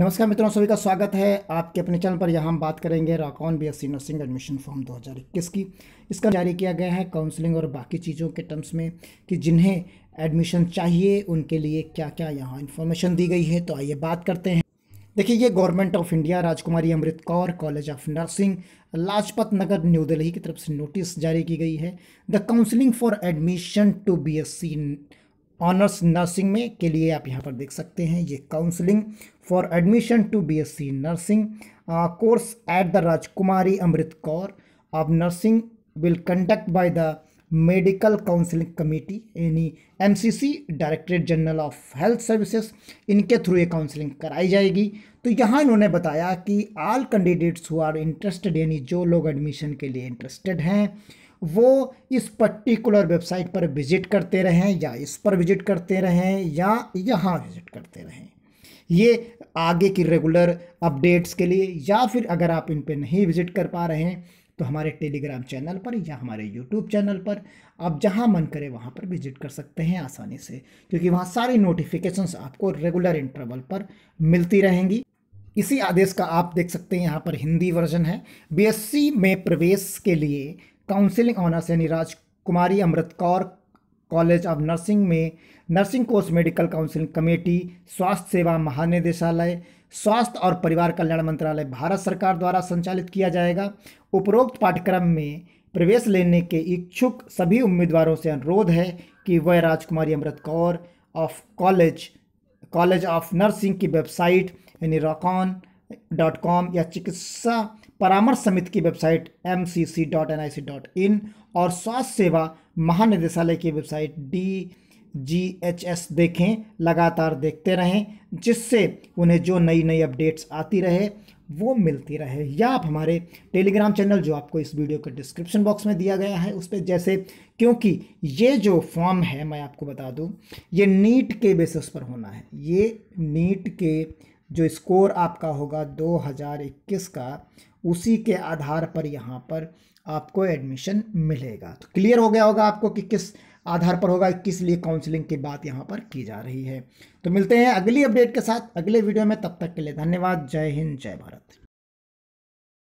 नमस्कार मित्रों सभी का स्वागत है आपके अपने चैनल पर यहाँ हम बात करेंगे राकौन एस नर्सिंग एडमिशन फॉर्म 2021 की इसका जारी किया गया है काउंसलिंग और बाकी चीज़ों के टर्म्स में कि जिन्हें एडमिशन चाहिए उनके लिए क्या क्या यहाँ इन्फॉर्मेशन दी गई है तो आइए बात करते हैं देखिए ये government of India Rajkumari Amrit Kaur college of nursing Lajpat Nagar New Delhi की तरफ से नोटिस जारी की गई है the counselling for admission to B S C honours nursing में के लिए आप यहाँ पर देख सकते हैं ये counselling for admission to BSc nursing course at the Rajkumari Amrit Kaur of nursing will conduct by the medical counselling committee यानी MCC directorate general of health services इनके थ्रू ये काउंसलिंग कराई जाएगी तो यहाँ इन्होंने बताया कि all candidates who are interested यानी जो लोग एडमिशन के लिए इंटरेस्टेड हैं वो इस पर्टिकुलर वेबसाइट पर विजिट करते रहें या इस पर विजिट करते रहें या यहाँ विजिट करते रहें ये आगे की रेगुलर अपडेट्स के लिए या फिर अगर आप इन पर नहीं विजिट कर पा रहे हैं तो हमारे टेलीग्राम चैनल पर या हमारे यूट्यूब चैनल पर आप जहाँ मन करे वहाँ पर विजिट कर सकते हैं आसानी से क्योंकि वहाँ सारी नोटिफिकेशंस आपको रेगुलर इंटरवल पर मिलती रहेंगी इसी आदेश का आप देख सकते हैं यहाँ पर हिंदी वर्जन है बीएससी में प्रवेश के लिए काउंसिलिंग ऑनर यानी Rajkumari Amrit Kaur college of nursing में nursing course medical counselling committee स्वास्थ्य सेवा महानिदेशालय स्वास्थ्य और परिवार कल्याण मंत्रालय भारत सरकार द्वारा संचालित किया जाएगा उपरोक्त पाठ्यक्रम में प्रवेश लेने के इच्छुक सभी उम्मीदवारों से अनुरोध है कि वह Rajkumari Amrit Kaur of college college of nursing की वेबसाइट यानी रॉकॉन डॉट कॉम या चिकित्सा परामर्श समिति की website M C C dot N I C dot in और स्वास्थ्य सेवा महानिदेशालय की website D G H S देखें लगातार देखते रहें जिससे उन्हें जो नई नई अपडेट्स आती रहे वो मिलती रहे या आप हमारे टेलीग्राम चैनल जो आपको इस वीडियो के डिस्क्रिप्शन बॉक्स में दिया गया है उस पर जैसे क्योंकि ये जो फॉर्म है मैं आपको बता दूं ये नीट के बेसिस पर होना है ये नीट के जो स्कोर आपका होगा 2021 का उसी के आधार पर यहाँ पर आपको एडमिशन मिलेगा तो क्लियर हो गया होगा आपको कि किस आधार पर होगा किस लिए काउंसलिंग की बात यहाँ पर की जा रही है तो मिलते हैं अगली अपडेट के साथ अगले वीडियो में तब तक के लिए धन्यवाद जय हिंद जय भारत